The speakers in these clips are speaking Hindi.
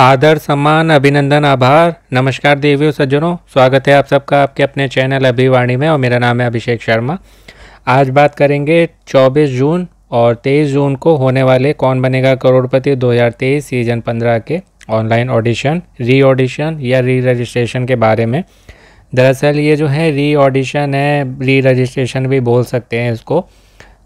आदर सम्मान अभिनंदन आभार नमस्कार देवियों सज्जनों स्वागत है आप सबका आपके अपने चैनल अभिवाणी में और मेरा नाम है अभिषेक शर्मा आज बात करेंगे 24 जून और 23 जून को होने वाले कौन बनेगा करोड़पति 2023 सीजन 15 के ऑनलाइन ऑडिशन री ऑडिशन या री रजिस्ट्रेशन के बारे में दरअसल ये जो है री ऑडिशन है री रजिस्ट्रेशन भी बोल सकते हैं इसको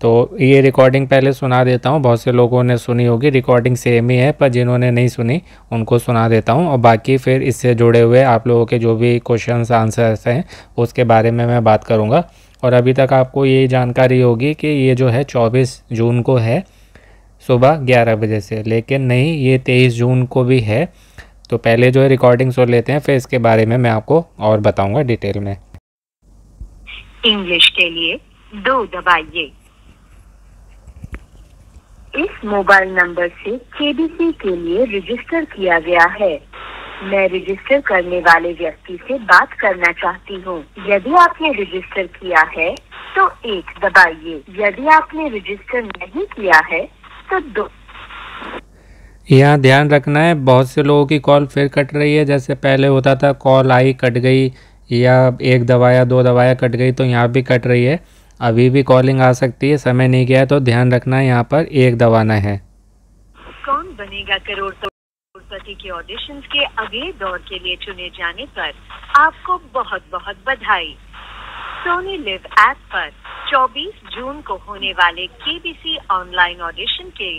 तो ये रिकॉर्डिंग पहले सुना देता हूँ बहुत से लोगों ने सुनी होगी रिकॉर्डिंग सेम ही है पर जिन्होंने नहीं सुनी उनको सुना देता हूँ और बाकी फिर इससे जुड़े हुए आप लोगों के जो भी क्वेश्चन आंसर्स हैं उसके बारे में मैं बात करूँगा और अभी तक आपको ये जानकारी होगी कि ये जो है चौबीस जून को है सुबह ग्यारह बजे से लेकिन नहीं ये तेईस जून को भी है तो पहले जो है रिकॉर्डिंग सुन लेते हैं फिर इसके बारे में मैं आपको और बताऊँगा डिटेल में इंग्लिश के लिए दो दबाइए इस मोबाइल नंबर से केबीसी के लिए रजिस्टर किया गया है मैं रजिस्टर करने वाले व्यक्ति से बात करना चाहती हूँ यदि आपने रजिस्टर किया है तो एक दबाइए यदि आपने रजिस्टर नहीं किया है तो दो यहाँ ध्यान रखना है बहुत से लोगों की कॉल फिर कट रही है जैसे पहले होता था कॉल आई कट गई या एक दवाया दो दवाया कट गई तो यहाँ भी कट रही है अभी भी कॉलिंग आ सकती है समय नहीं गया तो ध्यान रखना यहाँ पर एक दबाना है कौन बनेगा करोड़पति तो के ऑडिशन के अगले दौर के लिए चुने जाने पर आपको बहुत बहुत बधाई सोनी लिव ऐप पर 24 जून को होने वाले केबीसी ऑनलाइन ऑडिशन के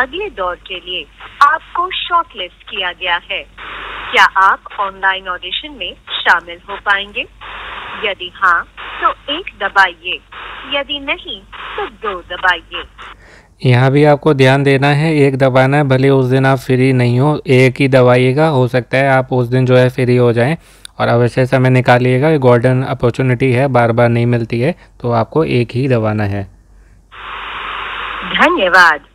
अगले दौर के लिए आपको शॉर्टलिस्ट किया गया है क्या आप ऑनलाइन ऑडिशन में शामिल हो पाएंगे यदि हाँ तो एक दबाइए यदि नहीं तो दो दबाइए यहाँ भी आपको ध्यान देना है एक दबाना है भले उस दिन आप फ्री नहीं हो एक ही दबाइएगा हो सकता है आप उस दिन जो है फ्री हो जाएं और अवश्य समय निकालिएगा गोल्डन अपॉर्चुनिटी है बार बार नहीं मिलती है तो आपको एक ही दबाना है धन्यवाद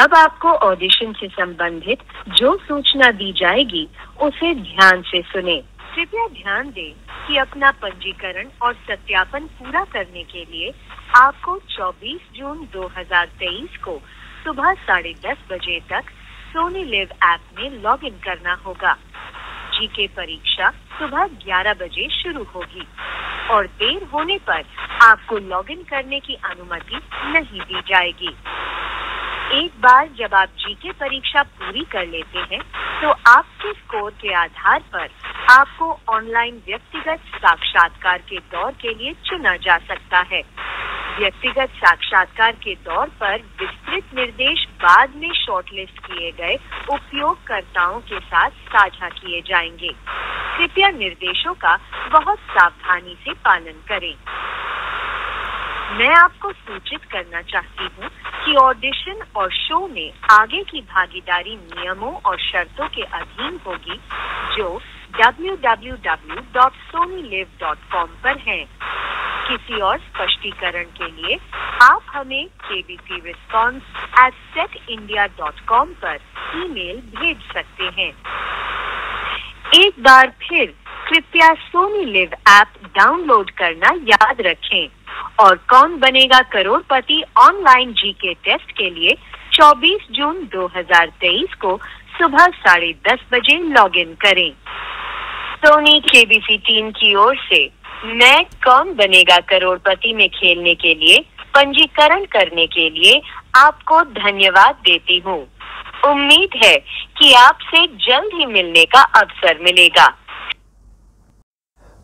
अब आपको ऑडिशन से संबंधित जो सूचना दी जाएगी उसे ध्यान से सुने कृपया ध्यान दें कि अपना पंजीकरण और सत्यापन पूरा करने के लिए आपको 24 जून 2023 को सुबह साढ़े दस बजे तक सोनी लिव ऐप में लॉगिन करना होगा जी के परीक्षा सुबह 11 बजे शुरू होगी और देर होने पर आपको लॉगिन करने की अनुमति नहीं दी जाएगी एक बार जब आप जीके परीक्षा पूरी कर लेते हैं तो आपके स्कोर के आधार पर आपको ऑनलाइन व्यक्तिगत साक्षात्कार के दौर के लिए चुना जा सकता है व्यक्तिगत साक्षात्कार के दौर पर विस्तृत निर्देश बाद में शॉर्टलिस्ट किए गए उपयोगकर्ताओं के साथ साझा किए जाएंगे कृपया निर्देशों का बहुत सावधानी से पालन करें मैं आपको सूचित करना चाहती हूँ कि ऑडिशन और शो में आगे की भागीदारी नियमों और शर्तों के अधीन होगी जो www.sonylive.com पर है किसी और स्पष्टीकरण के लिए आप हमें K B P response at set India dot com पर ईमेल भेज सकते हैं एक बार फिर कृपया सोनी लिव ऐप डाउनलोड करना याद रखें और कौन बनेगा करोड़पति ऑनलाइन जीके टेस्ट के लिए 24 जून 2023 को सुबह साढ़े दस बजे लॉगिन करें सोनी केबीसी टीम की ओर से मैं कौन बनेगा करोड़पति में खेलने के लिए पंजीकरण करने के लिए आपको धन्यवाद देती हूँ उम्मीद है कि आपसे जल्द ही मिलने का अवसर मिलेगा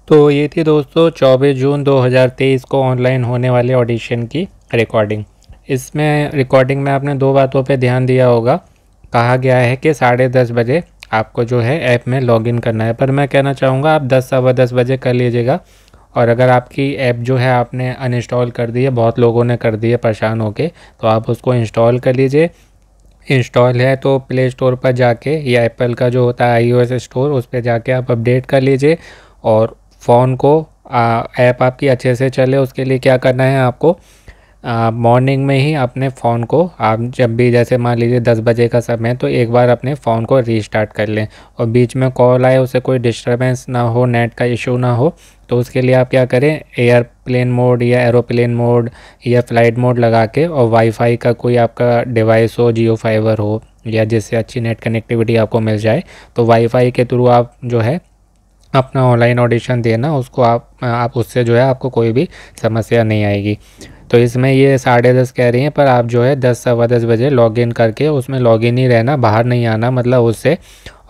तो ये थी दोस्तों 24 जून 2023 को ऑनलाइन होने वाले ऑडिशन की रिकॉर्डिंग इसमें रिकॉर्डिंग में आपने दो बातों पे ध्यान दिया होगा कहा गया है कि साढ़े दस बजे आपको जो है ऐप में लॉगिन करना है पर मैं कहना चाहूँगा आप दस सवा दस बजे कर लीजिएगा और अगर आपकी ऐप जो है आपने अनइंस्टॉल कर दी है बहुत लोगों ने कर दी है परेशान होकर तो आप उसको इंस्टॉल कर लीजिए इंस्टॉल है तो प्ले स्टोर पर जाके या एप्पल का जो होता है आईओएस स्टोर उस पर जाके आप अपडेट कर लीजिए और फ़ोन को ऐप आपकी अच्छे से चले उसके लिए क्या करना है आपको मॉर्निंग में ही अपने फ़ोन को आप जब भी जैसे मान लीजिए दस बजे का समय तो एक बार अपने फ़ोन को रीस्टार्ट कर लें और बीच में कॉल आए उसे कोई डिस्टर्बेंस ना हो नेट का इशू ना हो तो उसके लिए आप क्या करें एयरप्लेन मोड या एरोप्लेन मोड या फ़्लाइट मोड लगा के और वाईफाई का कोई आपका डिवाइस हो जियो फाइबर हो या जिससे अच्छी नेट कनेक्टिविटी आपको मिल जाए तो वाईफाई के थ्रू आप जो है अपना ऑनलाइन ऑडिशन देना उसको आप आप उससे जो है आपको कोई भी समस्या नहीं आएगी तो इसमें ये साढ़े दस कह रही हैं पर आप जो है दस सवा दस बजे लॉगिन करके उसमें लॉगिन ही रहना बाहर नहीं आना मतलब उससे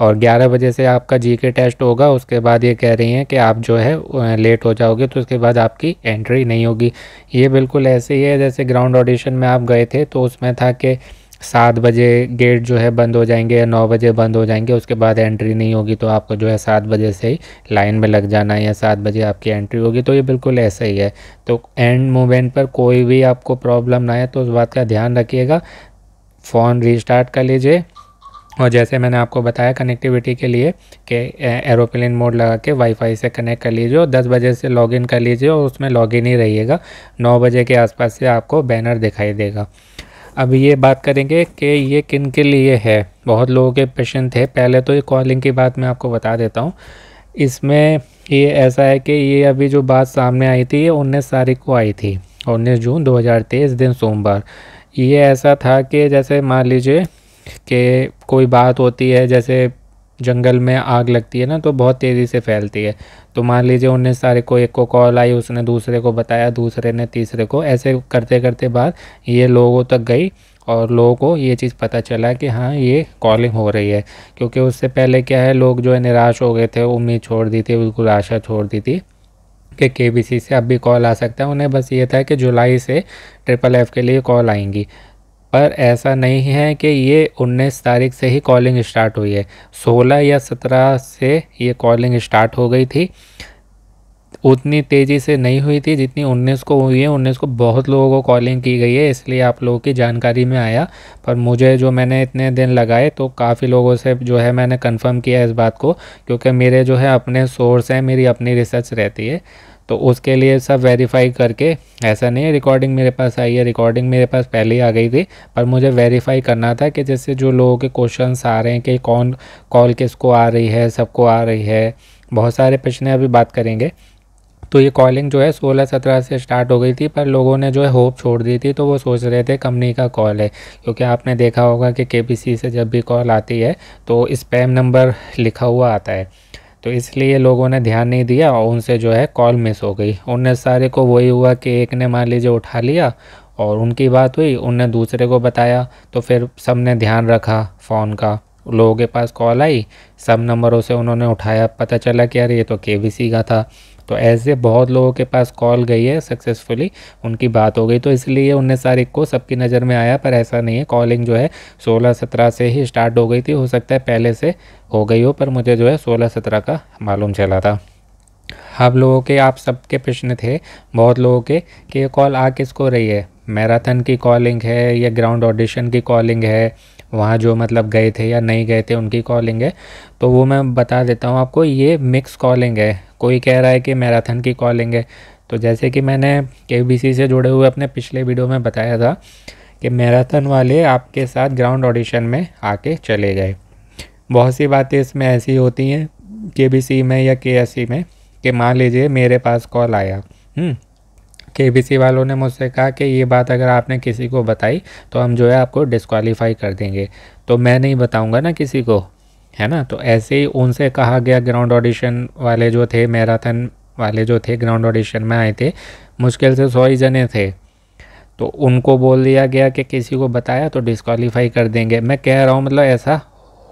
और ग्यारह बजे से आपका जी के टेस्ट होगा उसके बाद ये कह रही हैं कि आप जो है लेट हो जाओगे तो उसके बाद आपकी एंट्री नहीं होगी ये बिल्कुल ऐसे ही है जैसे ग्राउंड ऑडिशन में आप गए थे तो उसमें था कि सात बजे गेट जो है बंद हो जाएंगे या नौ बजे बंद हो जाएंगे उसके बाद एंट्री नहीं होगी तो आपको जो है सात बजे से ही लाइन में लग जाना है या सात बजे आपकी एंट्री होगी तो ये बिल्कुल ऐसा ही है तो एंड मोमेंट पर कोई भी आपको प्रॉब्लम ना आए तो उस बात का ध्यान रखिएगा फ़ोन रिस्टार्ट कर लीजिए और जैसे मैंने आपको बताया कनेक्टिविटी के लिए कि एरोप्लेन मोड लगा के वाईफाई से कनेक्ट कर लीजिए और 10 बजे से लॉगिन कर लीजिए और उसमें लॉगिन ही रहिएगा 9 बजे के आसपास से आपको बैनर दिखाई देगा अब ये बात करेंगे कि ये किन के लिए है बहुत लोगों के पेशेंट थे पहले तो ये कॉलिंग की बात मैं आपको बता देता हूँ इसमें ये ऐसा है कि ये अभी जो बात सामने आई थी ये उन्नीस तारीख को आई थी उन्नीस जून 2023 दिन सोमवार ये ऐसा था कि जैसे मान लीजिए कि कोई बात होती है जैसे जंगल में आग लगती है ना तो बहुत तेज़ी से फैलती है तो मान लीजिए उन्नीस तारीख को एक को कॉल आई उसने दूसरे को बताया दूसरे ने तीसरे को ऐसे करते करते बाद ये लोगों तक गई और लोगों को ये चीज़ पता चला कि हाँ ये कॉलिंग हो रही है क्योंकि उससे पहले क्या है लोग जो है निराश हो गए थे उम्मीद छोड़ दी थी बिल्कुल आशा छोड़ दी थी कि के बी सी से अब भी कॉल आ सकता है उन्हें बस ये था कि जुलाई से ट्रिपल एफ़ के लिए कॉल आएंगी पर ऐसा नहीं है कि ये 19 तारीख से ही कॉलिंग स्टार्ट हुई है 16 या 17 से ये कॉलिंग स्टार्ट हो गई थी उतनी तेज़ी से नहीं हुई थी जितनी 19 को हुई है 19 को बहुत लोगों को कॉलिंग की गई है इसलिए आप लोगों की जानकारी में आया पर मुझे जो मैंने इतने दिन लगाए तो काफ़ी लोगों से जो है मैंने कंफर्म किया इस बात को क्योंकि मेरे जो है अपने सोर्स हैं मेरी अपनी रिसर्च रहती है तो उसके लिए सब वेरीफाई करके ऐसा नहीं है रिकॉर्डिंग मेरे पास आई है रिकॉर्डिंग मेरे पास पहले ही आ गई थी पर मुझे वेरीफाई करना था कि जैसे जो लोगों के क्वेश्चन आ रहे हैं कि कौन कॉल किसको आ रही है सबको आ रही है बहुत सारे प्रश्न अभी बात करेंगे तो ये कॉलिंग जो है 16-17 से स्टार्ट हो गई थी पर लोगों ने जो है होप छोड़ दी थी तो वो सोच रहे थे कंपनी का कॉल है क्योंकि आपने देखा होगा कि के से जब भी कॉल आती है तो स्पैम नंबर लिखा हुआ आता है तो इसलिए लोगों ने ध्यान नहीं दिया और उनसे जो है कॉल मिस हो गई उन्नीस सारे को वही हुआ कि एक ने मान लीजिए उठा लिया और उनकी बात हुई उनने दूसरे को बताया तो फिर सब ने ध्यान रखा फ़ोन का लोगों के पास कॉल आई सब नंबरों से उन्होंने उठाया पता चला कि यार ये तो के का था तो ऐसे बहुत लोगों के पास कॉल गई है सक्सेसफुली उनकी बात हो गई तो इसलिए उन्नीस तारीख को सबकी नज़र में आया पर ऐसा नहीं है कॉलिंग जो है सोलह सत्रह से ही स्टार्ट हो गई थी हो सकता है पहले से हो गई हो पर मुझे जो है सोलह सत्रह का मालूम चला था आप लोगों के आप सबके प्रश्न थे बहुत लोगों के कि ये कॉल आ को रही है मैराथन की कॉलिंग है या ग्राउंड ऑडिशन की कॉलिंग है वहाँ जो मतलब गए थे या नहीं गए थे उनकी कॉलिंग है तो वो मैं बता देता हूँ आपको ये मिक्स कॉलिंग है कोई कह रहा है कि मैराथन की कॉलिंग है तो जैसे कि मैंने के से जुड़े हुए अपने पिछले वीडियो में बताया था कि मैराथन वाले आपके साथ ग्राउंड ऑडिशन में आके चले गए बहुत सी बातें इसमें ऐसी होती हैं के में या के में कि मान लीजिए मेरे पास कॉल आया के हम्म, बी वालों ने मुझसे कहा कि ये बात अगर आपने किसी को बताई तो हम जो है आपको डिसक्वालीफाई कर देंगे तो मैं नहीं बताऊंगा ना किसी को है ना तो ऐसे ही उनसे कहा गया ग्राउंड ऑडिशन वाले जो थे मैराथन वाले जो थे ग्राउंड ऑडिशन में आए थे मुश्किल से सौ ही जने थे तो उनको बोल दिया गया कि किसी को बताया तो डिस्कवालीफाई कर देंगे मैं कह रहा हूँ मतलब ऐसा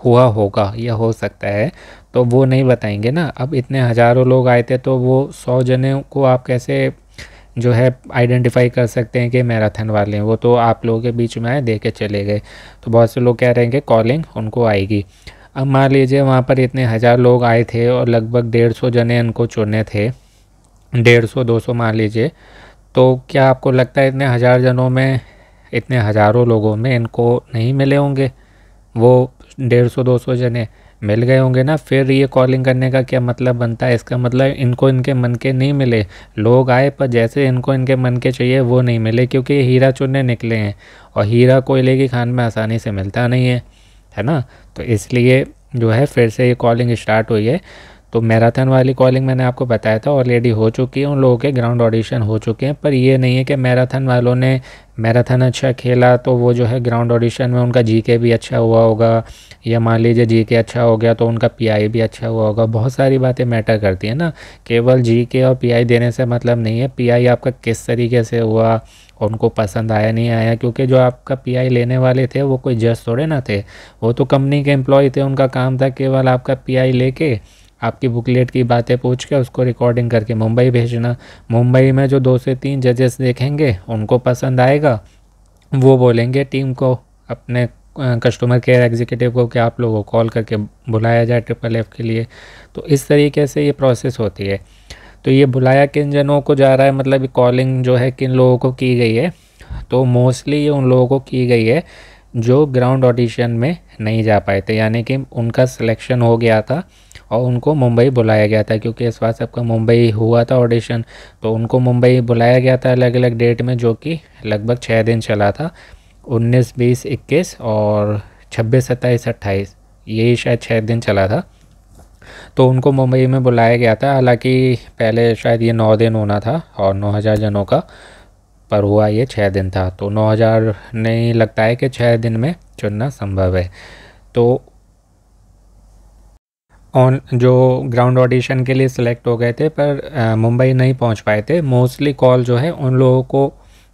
हुआ होगा या हो सकता है तो वो नहीं बताएंगे ना अब इतने हज़ारों लोग आए थे तो वो सौ जने को आप कैसे जो है आइडेंटिफाई कर सकते हैं कि मैराथन वाले हैं वो तो आप लोगों के बीच में आए दे के चले गए तो बहुत से लोग कह रहे हैं कि कॉलिंग उनको आएगी अब मान लीजिए वहाँ पर इतने हज़ार लोग आए थे और लगभग डेढ़ सौ जने इनको चुने थे डेढ़ सौ दो सौ मान लीजिए तो क्या आपको लगता है इतने हज़ार जनों में इतने हज़ारों लोगों में इनको नहीं मिले होंगे वो डेढ़ सौ दो सौ जने मिल गए होंगे ना फिर ये कॉलिंग करने का क्या मतलब बनता है इसका मतलब इनको इनके मन के नहीं मिले लोग आए पर जैसे इनको इनके मन के चाहिए वो नहीं मिले क्योंकि ये हीरा चुनने निकले हैं और हीरा कोयले की खान में आसानी से मिलता नहीं है है ना तो इसलिए जो है फिर से ये कॉलिंग स्टार्ट हुई है तो मैराथन वाली कॉलिंग मैंने आपको बताया था ऑलरेडी हो चुकी है उन लोगों के ग्राउंड ऑडिशन हो चुके हैं पर ये नहीं है कि मैराथन वालों ने मैराथन अच्छा खेला तो वो जो है ग्राउंड ऑडिशन में उनका जीके भी अच्छा हुआ होगा या मान लीजिए जीके अच्छा हो गया तो उनका पीआई भी अच्छा हुआ होगा बहुत सारी बातें मैटर करती हैं ना केवल जी और पी देने से मतलब नहीं है पी आपका किस तरीके से हुआ उनको पसंद आया नहीं आया क्योंकि जो आपका पीआई लेने वाले थे वो कोई जज थोड़े ना थे वो तो कंपनी के एम्प्लॉय थे उनका काम था केवल आपका पीआई लेके आपकी बुकलेट की बातें पूछ के उसको रिकॉर्डिंग करके मुंबई भेजना मुंबई में जो दो से तीन जजेस देखेंगे उनको पसंद आएगा वो बोलेंगे टीम को अपने कस्टमर केयर एग्जीक्यूटिव को कि आप लोगों को कॉल करके बुलाया जाए ट्रिपल एफ के लिए तो इस तरीके से ये प्रोसेस होती है तो ये बुलाया किन जनों को जा रहा है मतलब कॉलिंग जो है किन लोगों को की गई है तो मोस्टली ये उन लोगों को की गई है जो ग्राउंड ऑडिशन में नहीं जा पाए थे यानी कि उनका सिलेक्शन हो गया था और उनको मुंबई बुलाया गया था क्योंकि इस बार सबका मुंबई हुआ था ऑडिशन तो उनको मुंबई बुलाया गया था अलग अलग डेट में जो कि लगभग छः दिन चला था उन्नीस बीस इक्कीस और छब्बीस सत्ताईस अट्ठाईस यही शायद छः दिन चला था तो उनको मुंबई में बुलाया गया था हालांकि पहले शायद ये नौ दिन होना था और नौ हज़ार जनों का पर हुआ ये छः दिन था तो नौ हज़ार नहीं लगता है कि छः दिन में चुनना संभव है तो ऑन जो ग्राउंड ऑडिशन के लिए सिलेक्ट हो गए थे पर मुंबई नहीं पहुंच पाए थे मोस्टली कॉल जो है उन लोगों को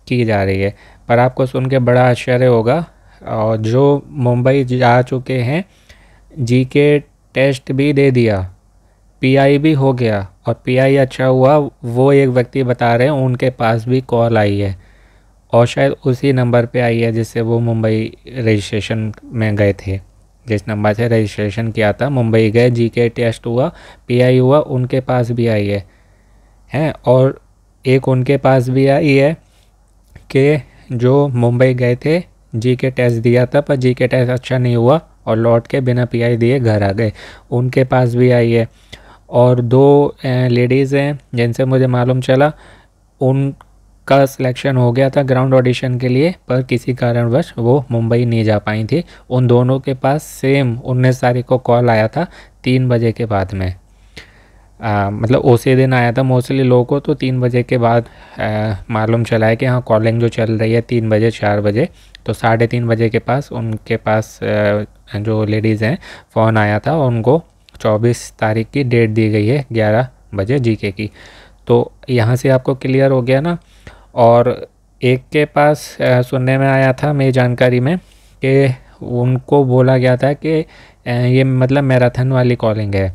की जा रही है पर आपको सुन के बड़ा आश्चर्य होगा और जो मुंबई जा चुके हैं जी के टेस्ट भी दे दिया पीआई भी हो गया और पीआई अच्छा हुआ वो एक व्यक्ति बता रहे हैं उनके पास भी कॉल आई है और शायद उसी नंबर पे आई है जिससे वो मुंबई रजिस्ट्रेशन में गए थे जिस नंबर से रजिस्ट्रेशन किया था मुंबई गए जी के टेस्ट हुआ पीआई हुआ उनके पास भी आई है हैं और एक उनके पास भी आई है कि जो मुंबई गए थे जी के टेस्ट दिया था पर जी के टेस्ट अच्छा नहीं हुआ और लौट के बिना पीआई दिए घर आ गए उनके पास भी आई है और दो लेडीज़ हैं जिनसे मुझे मालूम चला उनका सिलेक्शन हो गया था ग्राउंड ऑडिशन के लिए पर किसी कारणवश वो मुंबई नहीं जा पाई थी उन दोनों के पास सेम उन्नीस तारीख को कॉल आया था तीन बजे के बाद में आ, मतलब उसी दिन आया था मोस्टली लोगों को तो तीन बजे के बाद मालूम चला है कि हाँ कॉलिंग जो चल रही है तीन बजे चार बजे तो साढ़े तीन बजे के पास उनके पास जो लेडीज़ हैं फ़ोन आया था और उनको 24 तारीख की डेट दी गई है 11 बजे जीके की तो यहाँ से आपको क्लियर हो गया ना और एक के पास सुनने में आया था मेरी जानकारी में कि उनको बोला गया था कि ये मतलब मैराथन वाली कॉलिंग है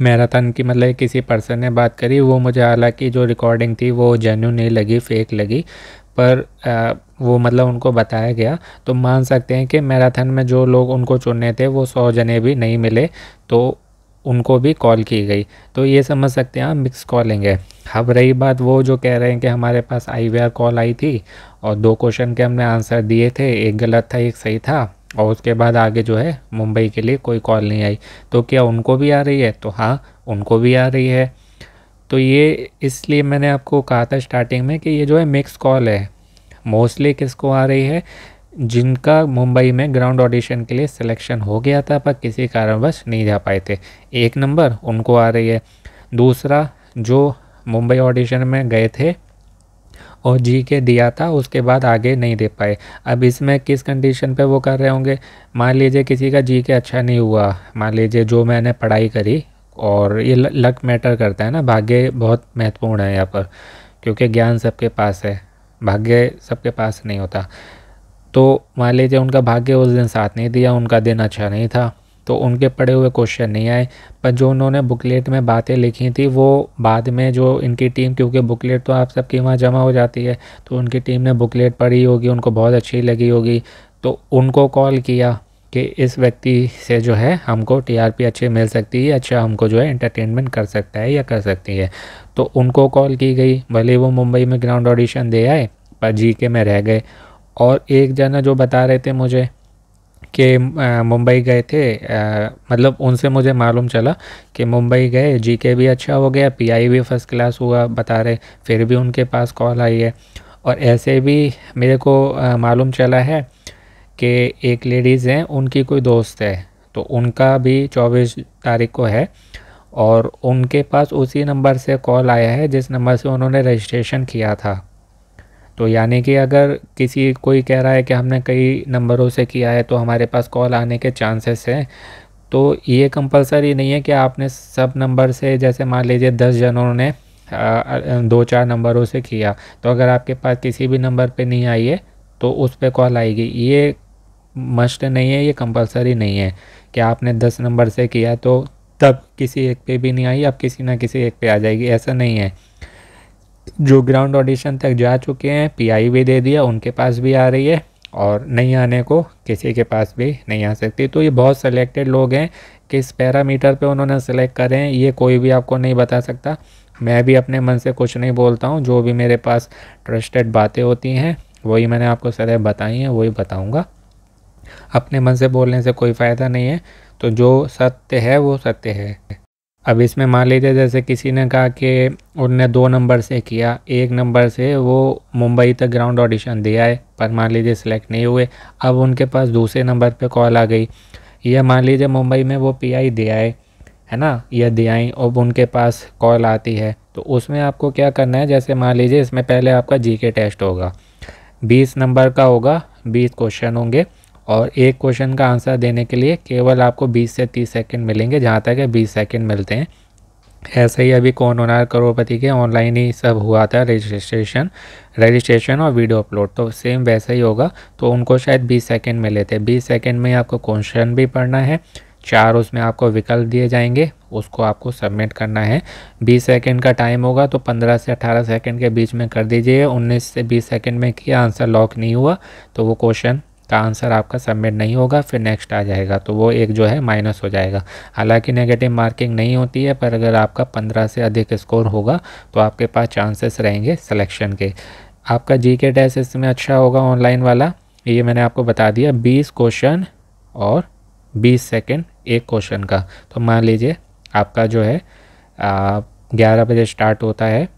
मैराथन की मतलब किसी पर्सन ने बात करी वो मुझे हालांकि जो रिकॉर्डिंग थी वो जेन्यून नहीं लगी फेक लगी पर वो मतलब उनको बताया गया तो मान सकते हैं कि मैराथन में जो लोग उनको चुनने थे वो सौ जने भी नहीं मिले तो उनको भी कॉल की गई तो ये समझ सकते हैं आप मिक्स कॉलिंग है अब रही बात वो जो कह रहे हैं कि हमारे पास आर कॉल आई थी और दो क्वेश्चन के हमने आंसर दिए थे एक गलत था एक सही था और उसके बाद आगे जो है मुंबई के लिए कोई कॉल नहीं आई तो क्या उनको भी आ रही है तो हाँ उनको भी आ रही है तो ये इसलिए मैंने आपको कहा था स्टार्टिंग में कि ये जो है मिक्स कॉल है मोस्टली किसको आ रही है जिनका मुंबई में ग्राउंड ऑडिशन के लिए सिलेक्शन हो गया था पर किसी कारणवश नहीं जा पाए थे एक नंबर उनको आ रही है दूसरा जो मुंबई ऑडिशन में गए थे और जी के दिया था उसके बाद आगे नहीं दे पाए अब इसमें किस कंडीशन पे वो कर रहे होंगे मान लीजिए किसी का जी के अच्छा नहीं हुआ मान लीजिए जो मैंने पढ़ाई करी और ये लक मैटर करता है ना भाग्य बहुत महत्वपूर्ण है यहाँ पर क्योंकि ज्ञान सबके पास है भाग्य सबके पास नहीं होता तो मान लीजिए उनका भाग्य उस दिन साथ नहीं दिया उनका दिन अच्छा नहीं था तो उनके पढ़े हुए क्वेश्चन नहीं आए पर जो उन्होंने बुकलेट में बातें लिखी थी वो बाद में जो इनकी टीम क्योंकि बुकलेट तो आप सबकी वहाँ जमा हो जाती है तो उनकी टीम ने बुकलेट पढ़ी होगी उनको बहुत अच्छी लगी होगी तो उनको कॉल किया कि इस व्यक्ति से जो है हमको टीआरपी अच्छी मिल सकती है अच्छा हमको जो है एंटरटेनमेंट कर सकता है या कर सकती है तो उनको कॉल की गई भले वो मुंबई में ग्राउंड ऑडिशन दे आए पर जी के में रह गए और एक जना जो बता रहे थे मुझे कि मुंबई गए थे आ, मतलब उनसे मुझे मालूम चला कि मुंबई गए जीके भी अच्छा हो गया पीआई भी फर्स्ट क्लास हुआ बता रहे फिर भी उनके पास कॉल आई है और ऐसे भी मेरे को मालूम चला है कि एक लेडीज़ हैं उनकी कोई दोस्त है तो उनका भी चौबीस तारीख को है और उनके पास उसी नंबर से कॉल आया है जिस नंबर से उन्होंने रजिस्ट्रेशन किया था तो यानी कि अगर किसी कोई कह रहा है कि हमने कई नंबरों से किया है तो हमारे पास कॉल आने के चांसेस हैं तो ये कंपलसरी नहीं है कि आपने सब नंबर से जैसे मान लीजिए दस जनों ने दो चार नंबरों से किया तो अगर आपके पास किसी भी नंबर पे नहीं आई है तो उस पर कॉल आएगी ये मस्ट नहीं है ये कंपलसरी नहीं है कि आपने दस नंबर से किया तो तब किसी एक पे भी नहीं आई अब किसी ना किसी एक पे आ जाएगी ऐसा नहीं है जो ग्राउंड ऑडिशन तक जा चुके हैं पीआई भी दे दिया उनके पास भी आ रही है और नहीं आने को किसी के पास भी नहीं आ सकती तो ये बहुत सेलेक्टेड लोग हैं किस पैरामीटर पे उन्होंने सेलेक्ट करें ये कोई भी आपको नहीं बता सकता मैं भी अपने मन से कुछ नहीं बोलता हूँ जो भी मेरे पास ट्रस्टेड बातें होती हैं वही मैंने आपको सदैव बताई हैं वही बताऊँगा अपने मन से बोलने से कोई फ़ायदा नहीं है तो जो सत्य है वो सत्य है अब इसमें मान लीजिए जैसे किसी ने कहा कि उनने दो नंबर से किया एक नंबर से वो मुंबई तक ग्राउंड ऑडिशन दिया है पर मान लीजिए सिलेक्ट नहीं हुए अब उनके पास दूसरे नंबर पे कॉल आ गई या मान लीजिए मुंबई में वो पीआई दिया है है ना या दिया अब उनके पास कॉल आती है तो उसमें आपको क्या करना है जैसे मान लीजिए इसमें पहले आपका जी टेस्ट होगा बीस नंबर का होगा बीस क्वेश्चन होंगे और एक क्वेश्चन का आंसर देने के लिए केवल आपको 20 से 30 सेकंड मिलेंगे जहाँ तक है 20 सेकंड मिलते हैं ऐसे ही अभी कौन होना करोड़पति के ऑनलाइन ही सब हुआ था रजिस्ट्रेशन रजिस्ट्रेशन और वीडियो अपलोड तो सेम वैसा ही होगा तो उनको शायद 20 सेकंड मिले थे 20 सेकंड में आपको क्वेश्चन भी पढ़ना है चार उसमें आपको विकल्प दिए जाएंगे उसको आपको सबमिट करना है 20 सेकंड का टाइम होगा तो 15 से 18 सेकंड के बीच में कर दीजिए 19 से 20 सेकंड में किया आंसर लॉक नहीं हुआ तो वो क्वेश्चन का आंसर आपका सबमिट नहीं होगा फिर नेक्स्ट आ जाएगा तो वो एक जो है माइनस हो जाएगा हालांकि नेगेटिव मार्किंग नहीं होती है पर अगर आपका पंद्रह से अधिक स्कोर होगा तो आपके पास चांसेस रहेंगे सिलेक्शन के आपका जी के टेस्ट इसमें अच्छा होगा ऑनलाइन वाला ये मैंने आपको बता दिया बीस क्वेश्चन और बीस सेकेंड एक क्वेश्चन का तो मान लीजिए आपका जो है ग्यारह बजे स्टार्ट होता है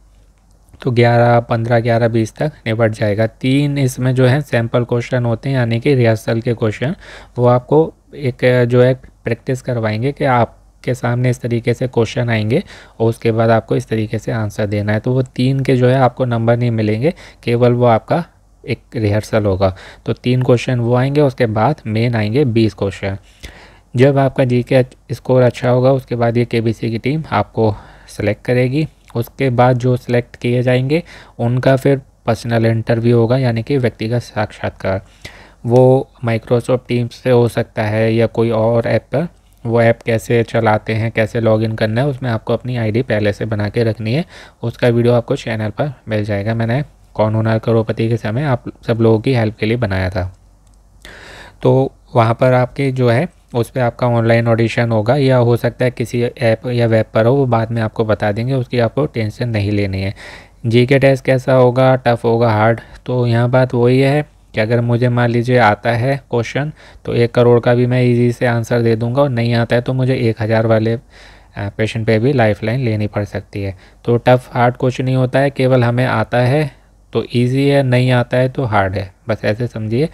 तो 11 15 11 बीस तक निपट जाएगा तीन इसमें जो है सैम्पल क्वेश्चन होते हैं यानी कि रिहर्सल के क्वेश्चन वो आपको एक जो है प्रैक्टिस करवाएंगे कि आप के सामने इस तरीके से क्वेश्चन आएंगे और उसके बाद आपको इस तरीके से आंसर देना है तो वो तीन के जो है आपको नंबर नहीं मिलेंगे केवल वो आपका एक रिहर्सल होगा तो तीन क्वेश्चन वो आएंगे उसके बाद मेन आएंगे बीस क्वेश्चन जब आपका जी के स्कोर अच्छा होगा उसके बाद ये के की टीम आपको सेलेक्ट करेगी उसके बाद जो सिलेक्ट किए जाएंगे उनका फिर पर्सनल इंटरव्यू होगा यानी कि व्यक्तिगत साक्षात्कार वो माइक्रोसॉफ्ट टीम्स से हो सकता है या कोई और ऐप पर वो ऐप कैसे चलाते हैं कैसे लॉगिन करना है उसमें आपको अपनी आईडी पहले से बना के रखनी है उसका वीडियो आपको चैनल पर मिल जाएगा मैंने कौन होना करोड़पति के समय आप सब लोगों की हेल्प के लिए बनाया था तो वहाँ पर आपके जो है उस पर आपका ऑनलाइन ऑडिशन होगा या हो सकता है किसी ऐप या वेब पर हो वो बाद में आपको बता देंगे उसकी आपको टेंशन नहीं लेनी है जी के टेस्ट कैसा होगा टफ़ होगा हार्ड तो यहाँ बात वही है कि अगर मुझे मान लीजिए आता है क्वेश्चन तो एक करोड़ का भी मैं इजी से आंसर दे दूंगा और नहीं आता है तो मुझे एक हज़ार वाले पेशेंट पे भी लाइफ लाइन लेनी पड़ सकती है तो टफ़ हार्ड क्वेश्चन नहीं होता है केवल हमें आता है तो ईजी है नहीं आता है तो हार्ड है बस ऐसे समझिए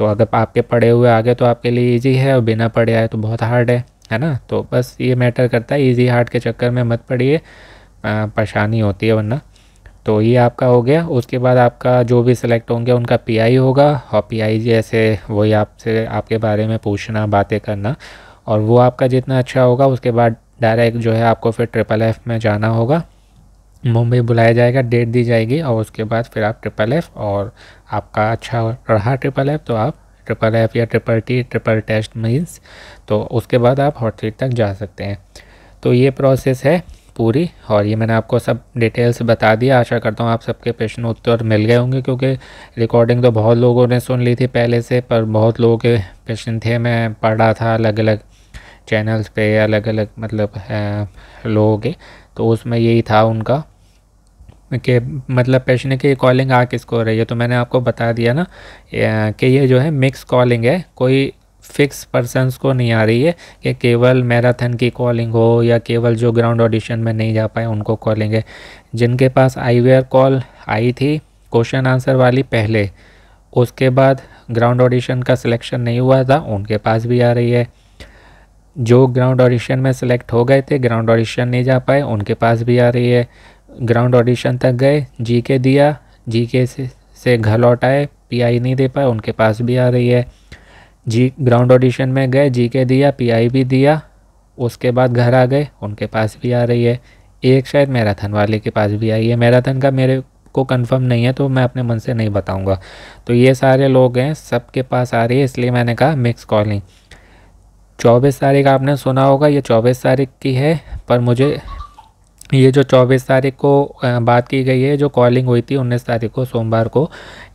तो अगर आपके पढ़े हुए आगे तो आपके लिए ईजी है और बिना पढ़े आए तो बहुत हार्ड है है ना तो बस ये मैटर करता है ईजी हार्ड के चक्कर में मत पढ़िए परेशानी होती है वरना तो ये आपका हो गया उसके बाद आपका जो भी सिलेक्ट होंगे उनका पीआई होगा और पीआई जैसे वही आपसे आपके बारे में पूछना बातें करना और वो आपका जितना अच्छा होगा उसके बाद डायरेक्ट जो है आपको फिर ट्रिपल एफ में जाना होगा मुंबई बुलाया जाएगा डेट दी जाएगी और उसके बाद फिर आप ट्रिपल एफ और आपका अच्छा रहा ट्रिपल एफ तो आप ट्रिपल एफ या triple T triple test means तो उसके बाद आप हॉट सीट तक जा सकते हैं तो ये प्रोसेस है पूरी और ये मैंने आपको सब डिटेल्स बता दिया आशा करता हूँ आप सबके प्रश्न उत्तर मिल गए होंगे क्योंकि रिकॉर्डिंग तो बहुत लोगों ने सुन ली थी पहले से पर बहुत लोगों के प्रश्न थे मैं पढ़ा था अलग अलग चैनल्स पे अलग अलग मतलब लोगों के तो उसमें यही था उनका કે મતલબ પેષને કે કોલિંગ આ કે スコ ર હે તો મેને આપકો બતા દિયા ના કે યે જો હે મિક્સ કોલિંગ હે કોઈ ફિક્સ પર્સન્સ કો નહી આ રહી હે કે કેવલ મેરેથન કે કોલિંગ હો કેવલ જો ગ્રાઉન્ડ ઓડિશન મે નહી જા પાએ ઉનકો કોલિંગ હે જિનકે પાસ આઇવેર કોલ આઈ થી ક્વેશ્ચન આન્સર વાલી પહેલે ઉસકે બાદ ગ્રાઉન્ડ ઓડિશન કા સિલેક્શન નહી ہوا થા ઉનકે પાસ ભી આ રહી હે જો ગ્રાઉન્ડ ઓડિશન મે સિલેક્ટ હો ગયે થે ગ્રાઉન્ડ ઓડિશન મે નહી જા પાએ ઉનકે પાસ ભી આ રહી હે ग्राउंड ऑडिशन तक गए जीके दिया जीके से से घर लौट आए पीआई नहीं दे पाए उनके पास भी आ रही है जी ग्राउंड ऑडिशन में गए जीके दिया पीआई भी दिया उसके बाद घर आ गए उनके पास भी आ रही है एक शायद मैराथन वाले के पास भी आई है मैराथन का मेरे को कंफर्म नहीं है तो मैं अपने मन से नहीं बताऊंगा तो ये सारे लोग हैं सबके पास आ रही है इसलिए मैंने कहा मिक्स कॉलिंग चौबीस तारीख आपने सुना होगा ये चौबीस तारीख की है पर मुझे ये जो चौबीस तारीख को बात की गई है जो कॉलिंग हुई थी उन्नीस तारीख को सोमवार को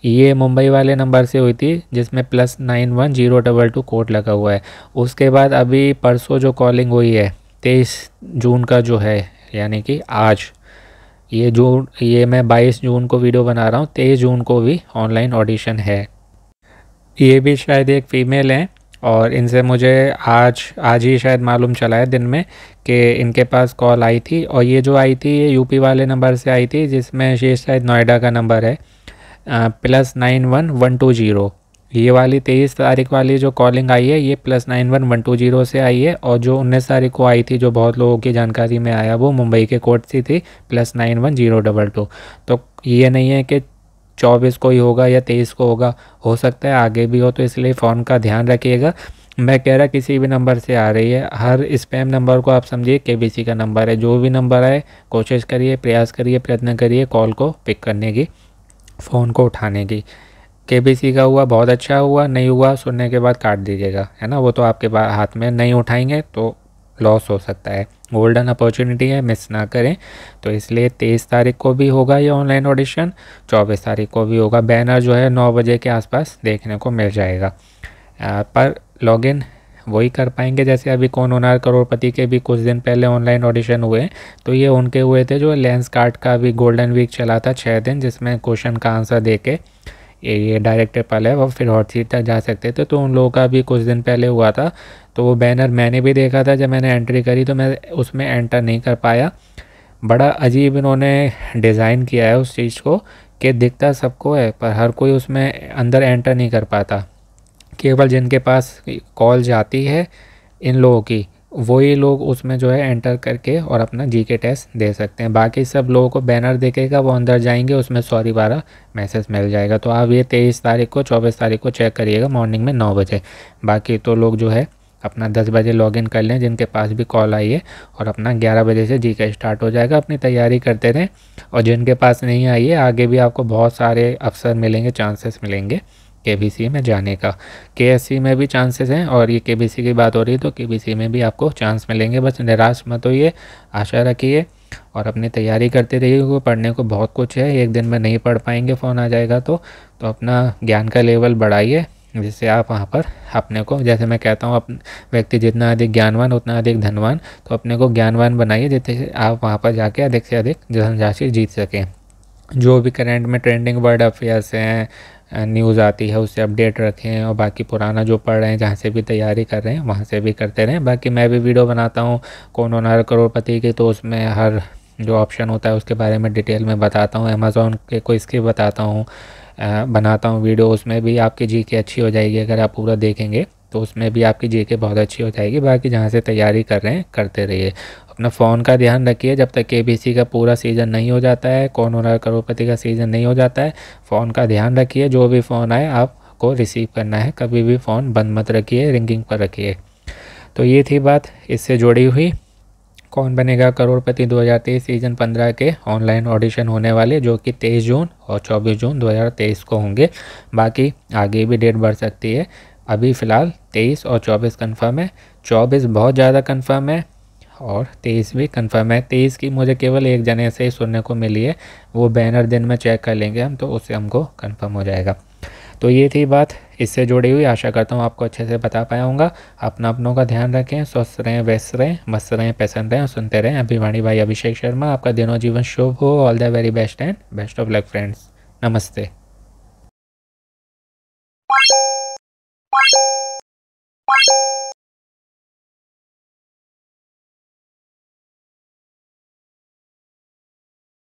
ये मुंबई वाले नंबर से हुई थी जिसमें plus nine one zero double two code लगा हुआ है उसके बाद अभी परसों जो कॉलिंग हुई है तेईस जून का जो है यानी कि आज ये जून ये मैं बाईस जून को वीडियो बना रहा हूँ तेईस जून को भी ऑनलाइन ऑडिशन है ये भी शायद एक फ़ीमेल हैं और इनसे मुझे आज आज ही शायद मालूम चला है दिन में कि इनके पास कॉल आई थी और ये जो आई थी ये यूपी वाले नंबर से आई थी जिसमें ये शायद नोएडा का नंबर है plus nine one one two zero ये वाली तेईस तारीख वाली जो कॉलिंग आई है ये plus nine one one two zero से आई है और जो उन्नीस तारीख को आई थी जो बहुत लोगों की जानकारी में आया वो मुंबई के कोर्ट से थी plus nine one zero double two तो ये नहीं है कि चौबीस को ही होगा या तेईस को होगा हो सकता है आगे भी हो तो इसलिए फ़ोन का ध्यान रखिएगा मैं कह रहा किसी भी नंबर से आ रही है हर स्पैम नंबर को आप समझिए के का नंबर है जो भी नंबर आए कोशिश करिए प्रयास करिए प्रयत्न करिए कॉल को पिक करने की फ़ोन को उठाने की के का हुआ बहुत अच्छा हुआ नहीं हुआ सुनने के बाद काट दीजिएगा है ना वो तो आपके हाथ में नहीं उठाएंगे तो लॉस हो सकता है गोल्डन अपॉर्चुनिटी है मिस ना करें तो इसलिए तेईस तारीख को भी होगा ये ऑनलाइन ऑडिशन चौबीस तारीख को भी होगा बैनर जो है नौ बजे के आसपास देखने को मिल जाएगा आ, पर लॉगिन वही कर पाएंगे जैसे अभी कौन उनार करोड़पति के भी कुछ दिन पहले ऑनलाइन ऑडिशन हुए तो ये उनके हुए थे जो लेंस कार्ड का भी गोल्डन वीक चला था छः दिन जिसमें क्वेश्चन का आंसर दे के ये डायरेक्टर पल है वो फिर हॉट सीट तक जा सकते थे तो उन लोगों का भी कुछ दिन पहले हुआ था तो वो बैनर मैंने भी देखा था जब मैंने एंट्री करी तो मैं उसमें एंटर नहीं कर पाया बड़ा अजीब इन्होंने डिज़ाइन किया है उस चीज़ को कि दिखता सबको है पर हर कोई उसमें अंदर एंटर नहीं कर पाता केवल जिनके पास कॉल जाती है इन लोगों की वही लोग उसमें जो है एंटर करके और अपना जी के टेस्ट दे सकते हैं बाकी सब लोगों को बैनर देखेगा वो अंदर जाएंगे उसमें सॉरी बारह मैसेज मिल जाएगा तो आप ये तेईस तारीख को चौबीस तारीख को चेक करिएगा मॉर्निंग में नौ बजे बाकी तो लोग जो है अपना दस बजे लॉगिन कर लें जिनके पास भी कॉल आई है और अपना ग्यारह बजे से जी स्टार्ट हो जाएगा अपनी तैयारी करते रहें और जिनके पास नहीं आई है आगे भी आपको बहुत सारे अवसर मिलेंगे चांसेस मिलेंगे के में जाने का के में भी चांसेस हैं और ये के की बात हो रही है तो के में भी आपको चांस मिलेंगे बस निराश मत होइए आशा रखिए और अपनी तैयारी करते रहिए क्योंकि पढ़ने को बहुत कुछ है एक दिन में नहीं पढ़ पाएंगे फ़ोन आ जाएगा तो तो अपना ज्ञान का लेवल बढ़ाइए जिससे आप वहाँ पर अपने को जैसे मैं कहता हूँ अपने व्यक्ति जितना अधिक ज्ञानवान उतना अधिक धनवान तो अपने को ज्ञानवान बनाइए जिससे आप वहाँ पर जाके अधिक से अधिक धनराशि जीत सकें जो भी करेंट में ट्रेंडिंग वर्ड अफेयर्स हैं न्यूज़ आती है उससे अपडेट रखें और बाकी पुराना जो पढ़ रहे हैं जहाँ से भी तैयारी कर रहे हैं वहाँ से भी करते रहें बाकी मैं भी वीडियो बनाता हूँ कौन होना हर करोड़पति की तो उसमें हर जो ऑप्शन होता है उसके बारे में डिटेल में बताता हूँ अमेज़ोन के कोई इसके बताता हूँ बनाता हूँ वीडियो उसमें भी आपकी जी की अच्छी हो जाएगी अगर आप पूरा देखेंगे तो उसमें भी आपकी जीके बहुत अच्छी हो जाएगी बाकी जहाँ से तैयारी कर रहे हैं करते रहिए अपना फ़ोन का ध्यान रखिए जब तक के का पूरा सीज़न नहीं हो जाता है कौन हो रहा है करोड़पति का सीज़न नहीं हो जाता है फ़ोन का ध्यान रखिए जो भी फ़ोन आए आपको रिसीव करना है कभी भी फ़ोन बंद मत रखिए रिंगिंग पर रखिए तो ये थी बात इससे जुड़ी हुई कौन बनेगा करोड़पति 2023 सीज़न 15 के ऑनलाइन ऑडिशन होने वाले जो कि 23 जून और 24 जून 2023 को होंगे बाकी आगे भी डेट बढ़ सकती है अभी फ़िलहाल तेईस और चौबीस कन्फर्म है चौबीस बहुत ज़्यादा कन्फर्म है और तेईस भी कन्फर्म है तेईस की मुझे केवल एक जने से ही सुनने को मिली है वो बैनर दिन में चेक कर लेंगे हम तो उससे हमको कन्फर्म हो जाएगा तो ये थी बात इससे जुड़ी हुई आशा करता हूँ आपको अच्छे से बता पाया हूँगा अपना अपनों का ध्यान रखें स्वस्थ रहें व्यस्त रहें मस्त रहें पैसन रहें सुनते रहें अभिवाणी भाई अभिषेक शर्मा आपका दिनों जीवन शुभ हो all the very best and best of luck friends नमस्ते